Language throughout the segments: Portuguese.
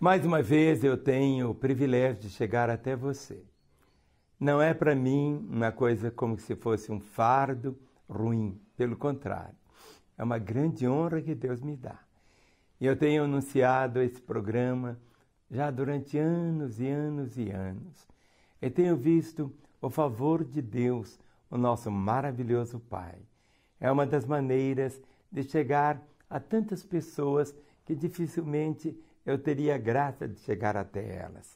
Mais uma vez eu tenho o privilégio de chegar até você. Não é para mim uma coisa como se fosse um fardo ruim, pelo contrário, é uma grande honra que Deus me dá. E eu tenho anunciado esse programa já durante anos e anos e anos. E tenho visto o favor de Deus, o nosso maravilhoso Pai. É uma das maneiras de chegar a tantas pessoas que dificilmente eu teria graça de chegar até elas.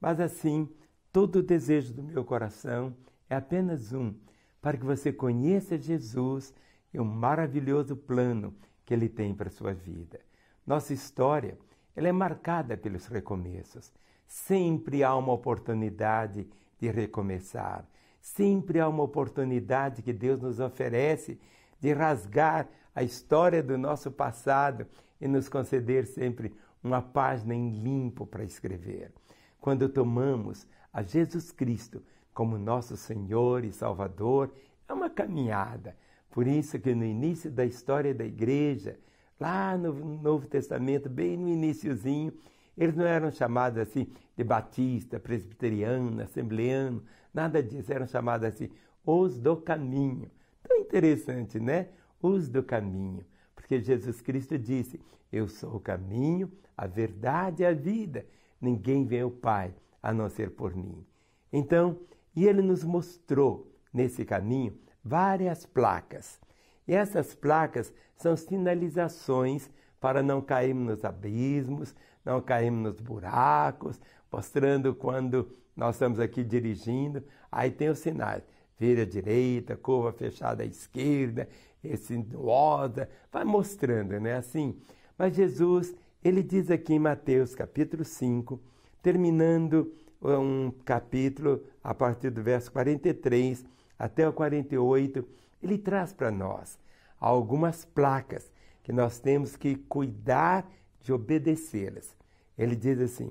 Mas assim, todo o desejo do meu coração é apenas um: para que você conheça Jesus e o maravilhoso plano que ele tem para a sua vida. Nossa história ela é marcada pelos recomeços. Sempre há uma oportunidade de recomeçar. Sempre há uma oportunidade que Deus nos oferece de rasgar a história do nosso passado e nos conceder sempre uma página em limpo para escrever. Quando tomamos a Jesus Cristo como nosso Senhor e Salvador, é uma caminhada. Por isso que no início da história da igreja, lá no Novo Testamento, bem no iníciozinho, eles não eram chamados assim de batista, presbiteriano, assembleano, nada disso, eram chamados assim os do caminho. Tão interessante, né? Os do caminho. Porque Jesus Cristo disse: eu sou o caminho, a verdade e a vida. Ninguém vem ao Pai a não ser por mim. Então, e ele nos mostrou nesse caminho várias placas. E essas placas são sinalizações para não cairmos nos abismos, não cairmos nos buracos, mostrando quando nós estamos aqui dirigindo, aí tem os sinais. Vira à direita, curva fechada à esquerda, esse roda, vai mostrando, né? Assim, mas Jesus, ele diz aqui em Mateus capítulo 5, terminando eh, um capítulo a partir do verso 43 até o 48, ele traz para nós algumas placas que nós temos que cuidar de obedecê-las. Ele diz assim: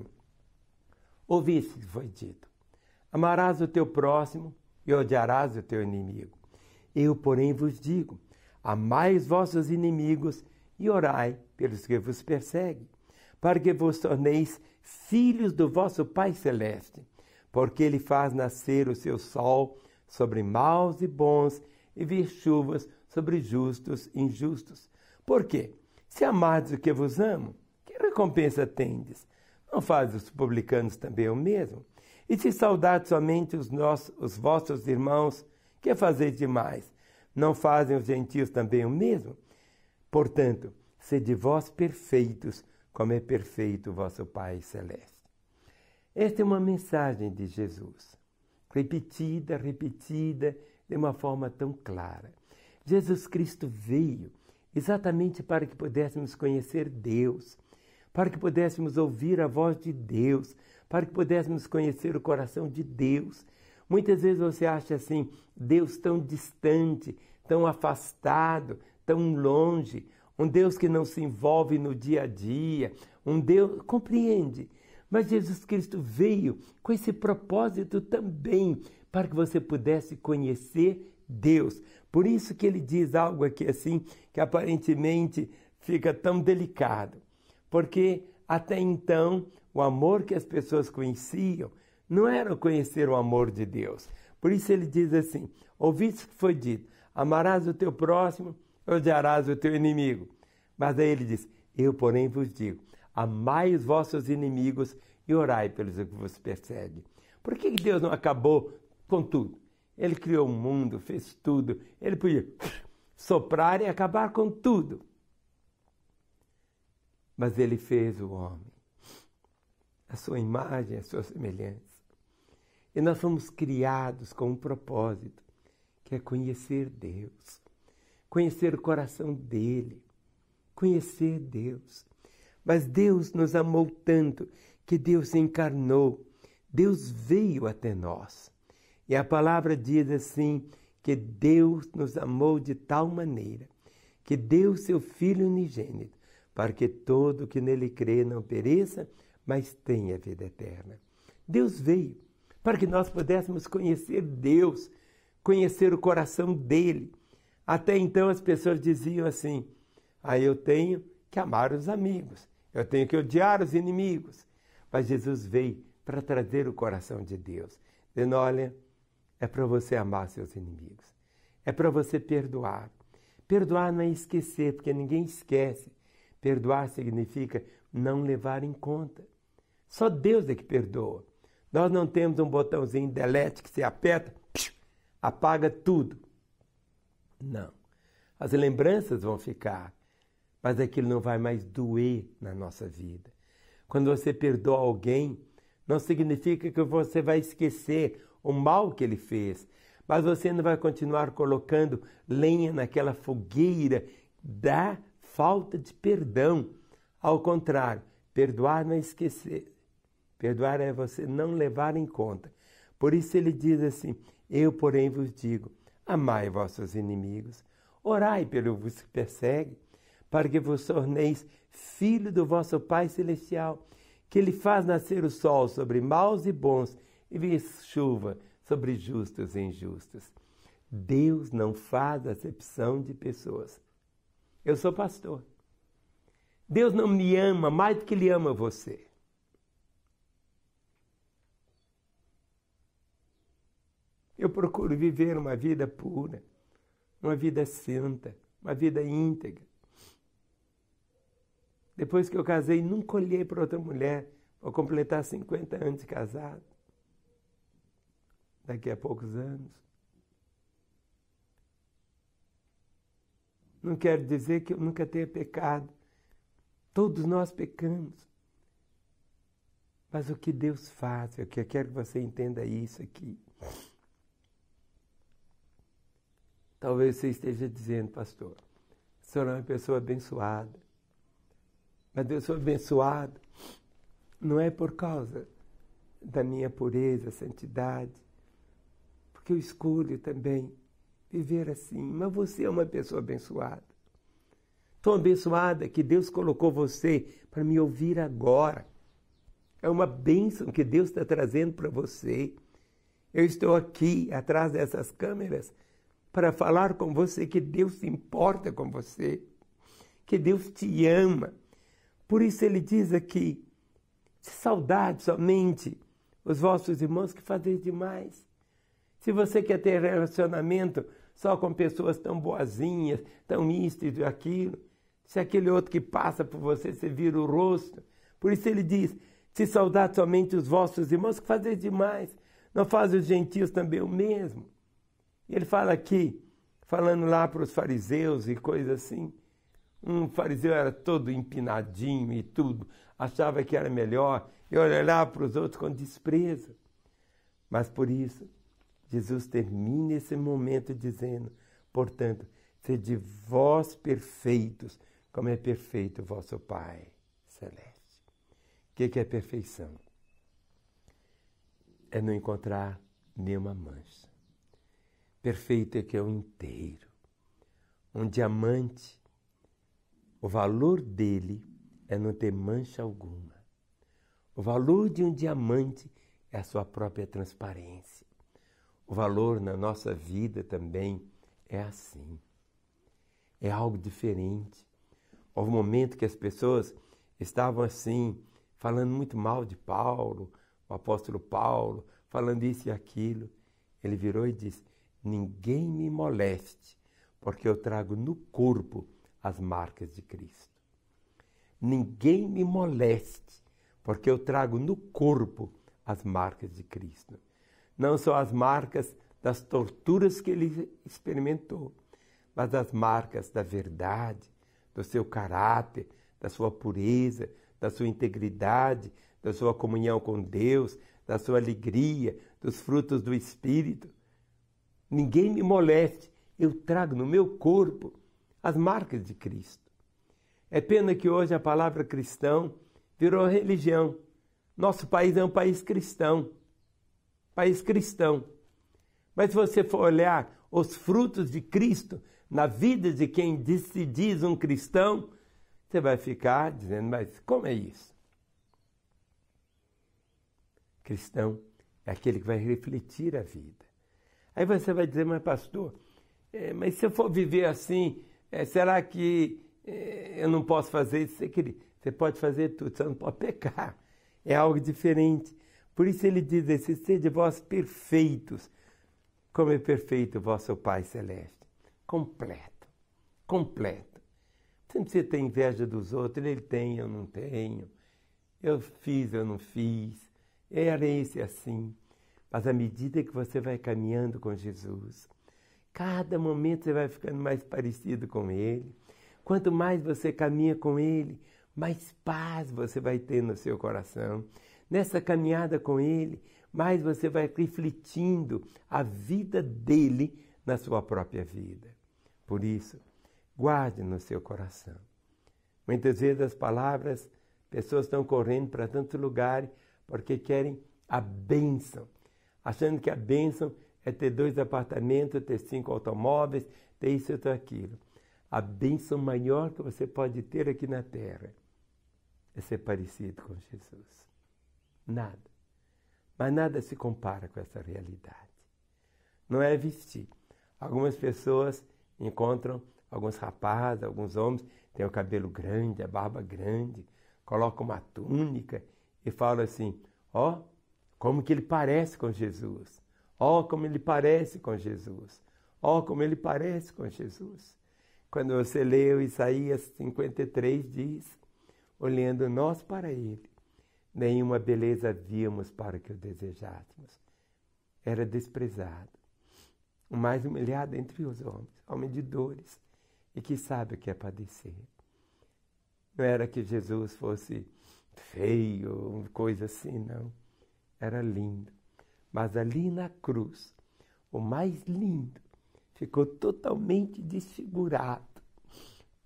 Ouviste foi dito: Amarás o teu próximo e odiarás o teu inimigo. Eu, porém, vos digo: amai os vossos inimigos e orai pelos que vos perseguem, para que vos torneis filhos do vosso Pai Celeste, porque Ele faz nascer o seu sol sobre maus e bons, e vir chuvas sobre justos e injustos. Porque, se amardes o que vos amo, que recompensa tendes? Não fazem os publicanos também o mesmo? E se saudar somente os, nossos, os vossos irmãos, que fazeis demais? Não fazem os gentios também o mesmo? Portanto, sede vós perfeitos, como é perfeito vosso Pai Celeste. Esta é uma mensagem de Jesus, repetida, repetida, de uma forma tão clara. Jesus Cristo veio exatamente para que pudéssemos conhecer Deus, para que pudéssemos ouvir a voz de Deus, para que pudéssemos conhecer o coração de Deus. Muitas vezes você acha assim, Deus tão distante, tão afastado, tão longe, um Deus que não se envolve no dia a dia, um Deus. Compreende? Mas Jesus Cristo veio com esse propósito também, para que você pudesse conhecer Deus. Por isso que ele diz algo aqui assim, que aparentemente fica tão delicado. Porque até então, o amor que as pessoas conheciam não era conhecer o amor de Deus. Por isso ele diz assim: ouviste o que foi dito, amarás o teu próximo odiarás o teu inimigo. Mas aí ele diz: Eu, porém, vos digo: amai os vossos inimigos e orai pelos que vos perseguem. Por que Deus não acabou com tudo? Ele criou o mundo, fez tudo. Ele podia soprar e acabar com tudo. Mas ele fez o homem, a sua imagem, a sua semelhança. E nós fomos criados com um propósito, que é conhecer Deus conhecer o coração dele, conhecer Deus. Mas Deus nos amou tanto que Deus encarnou, Deus veio até nós. E a palavra diz assim: que Deus nos amou de tal maneira que deu seu Filho unigênito, para que todo que nele crê não pereça, mas tenha vida eterna. Deus veio para que nós pudéssemos conhecer Deus, conhecer o coração dele, até então as pessoas diziam assim: aí ah, eu tenho que amar os amigos, eu tenho que odiar os inimigos. Mas Jesus veio para trazer o coração de Deus, dizendo: olha, é para você amar seus inimigos, é para você perdoar. Perdoar não é esquecer, porque ninguém esquece. Perdoar significa não levar em conta. Só Deus é que perdoa. Nós não temos um botãozinho delete que se aperta, apaga tudo. Não. As lembranças vão ficar, mas aquilo não vai mais doer na nossa vida. Quando você perdoa alguém, não significa que você vai esquecer o mal que ele fez, mas você não vai continuar colocando lenha naquela fogueira da falta de perdão. Ao contrário, perdoar não é esquecer. Perdoar é você não levar em conta. Por isso ele diz assim: Eu, porém, vos digo, amai vossos inimigos, orai pelo que persegue, para que vos torneis filho do vosso Pai Celestial, que ele faz nascer o sol sobre maus e bons, e vir chuva sobre justos e injustos. Deus não faz acepção de pessoas. Eu sou pastor. Deus não me ama mais do que ele ama você. viver uma vida pura, uma vida santa, uma vida íntegra. Depois que eu casei, nunca olhei para outra mulher. Vou completar 50 anos de casado. Daqui a poucos anos. Não quero dizer que eu nunca tenha pecado. Todos nós pecamos. Mas o que Deus faz, eu quero que você entenda isso aqui. Talvez você esteja dizendo, pastor, o senhor é uma pessoa abençoada. Mas eu sou abençoado não é por causa da minha pureza, santidade, porque eu escolho também viver assim. Mas você é uma pessoa abençoada. Tão abençoada que Deus colocou você para me ouvir agora. É uma bênção que Deus está trazendo para você. Eu estou aqui atrás dessas câmeras para falar com você que Deus se importa com você, que Deus te ama. Por isso ele diz aqui: saudade somente os vossos irmãos que fazem demais. Se você quer ter relacionamento só com pessoas tão boazinhas, tão isto e aquilo, se aquele outro que passa por você, você vira o rosto. Por isso ele diz: se saudar somente os vossos irmãos que fazem demais, não fazem os gentios também o mesmo. E ele fala aqui, falando lá para os fariseus e coisa assim, um fariseu era todo empinadinho e tudo, achava que era melhor, e olhava para os outros com desprezo. Mas por isso, Jesus termina esse momento dizendo: portanto, sede vós perfeitos, como é perfeito o vosso Pai Celeste. O que, que é perfeição? É não encontrar nenhuma mancha perfeito é que é o inteiro. Um diamante, o valor dele é não ter mancha alguma. O valor de um diamante é a sua própria transparência. O valor na nossa vida também é assim. É algo diferente. Houve um momento que as pessoas estavam assim, falando muito mal de Paulo, o apóstolo Paulo, falando isso e aquilo. Ele virou e disse: ninguém me moleste, porque eu trago no corpo as marcas de Cristo. Ninguém me moleste, porque eu trago no corpo as marcas de Cristo. Não são as marcas das torturas que ele experimentou, mas as marcas da verdade, do seu caráter, da sua pureza, da sua integridade, da sua comunhão com Deus, da sua alegria, dos frutos do Espírito ninguém me moleste, eu trago no meu corpo as marcas de Cristo. É pena que hoje a palavra cristão virou religião. Nosso país é um país cristão. País cristão. Mas se você for olhar os frutos de Cristo na vida de quem se diz um cristão, você vai ficar dizendo, mas como é isso? Cristão é aquele que vai refletir a vida. Aí você vai dizer, mas pastor, é, mas se eu for viver assim, é, será que é, eu não posso fazer isso? Você, pode fazer tudo, você não pode pecar. É algo diferente. Por isso ele diz assim, sede vós perfeitos, como é perfeito o vosso Pai Celeste. Completo, completo. Você não precisa ter inveja dos outros, ele tem, eu não tenho. Eu fiz, eu não fiz. Era esse assim. Mas à medida que você vai caminhando com Jesus, cada momento você vai ficando mais parecido com Ele. Quanto mais você caminha com Ele, mais paz você vai ter no seu coração. Nessa caminhada com Ele, mais você vai refletindo a vida dele na sua própria vida. Por isso, guarde no seu coração. Muitas vezes as palavras, pessoas estão correndo para tanto lugar porque querem a bênção achando que a bênção é ter dois apartamentos, ter cinco automóveis, ter isso e ter aquilo. A bênção maior que você pode ter aqui na Terra é ser parecido com Jesus. Nada. Mas nada se compara com essa realidade. Não é vestir. Algumas pessoas encontram alguns rapazes, alguns homens, têm o cabelo grande, a barba grande, colocam uma túnica e falam assim: ó, oh, como que ele parece com Jesus. Ó, oh, como ele parece com Jesus. Ó, oh, como ele parece com Jesus. Quando você leu Isaías 53, diz: Olhando nós para ele, nenhuma beleza víamos para que o desejássemos. Era desprezado, o mais humilhado entre os homens, homem de dores, e que sabe o que é padecer. Não era que Jesus fosse feio, coisa assim, não era lindo. Mas ali na cruz, o mais lindo ficou totalmente desfigurado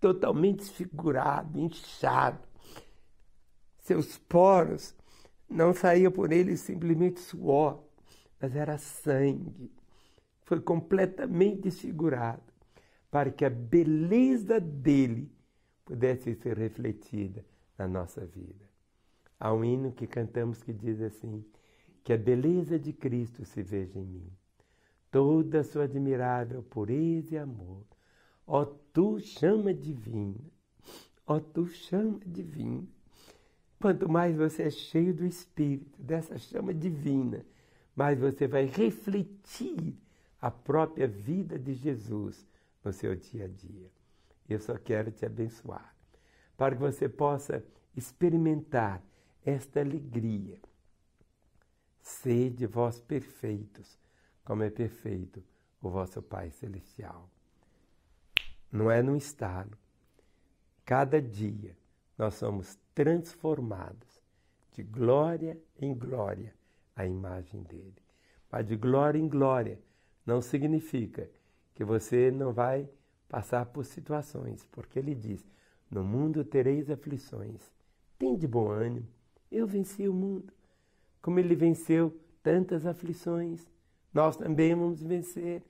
totalmente desfigurado, inchado. Seus poros não saía por ele simplesmente suor, mas era sangue. Foi completamente desfigurado para que a beleza dele pudesse ser refletida na nossa vida. Há um hino que cantamos que diz assim: que a beleza de Cristo se veja em mim, toda a sua admirável pureza e amor. Ó tu chama divina, ó tu chama divina. Quanto mais você é cheio do Espírito, dessa chama divina, mais você vai refletir a própria vida de Jesus no seu dia a dia. Eu só quero te abençoar, para que você possa experimentar esta alegria Sede vós perfeitos, como é perfeito o vosso Pai Celestial. Não é num estado. Cada dia nós somos transformados de glória em glória à imagem dele. Mas de glória em glória não significa que você não vai passar por situações, porque ele diz: No mundo tereis aflições. Tem de bom ânimo, eu venci o mundo como ele venceu tantas aflições, nós também vamos vencer.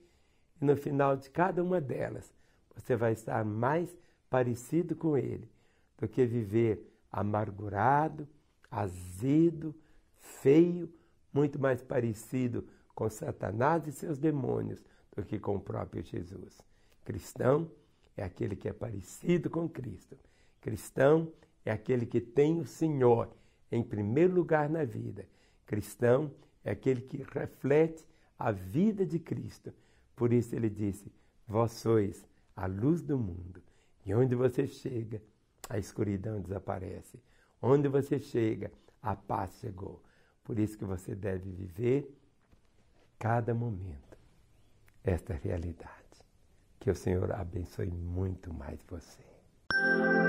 E no final de cada uma delas, você vai estar mais parecido com ele do que viver amargurado, azido, feio, muito mais parecido com Satanás e seus demônios do que com o próprio Jesus. Cristão é aquele que é parecido com Cristo. Cristão é aquele que tem o Senhor em primeiro lugar na vida Cristão é aquele que reflete a vida de Cristo. Por isso ele disse: Vós sois a luz do mundo. E onde você chega, a escuridão desaparece. Onde você chega, a paz chegou. Por isso que você deve viver cada momento esta realidade. Que o Senhor abençoe muito mais você.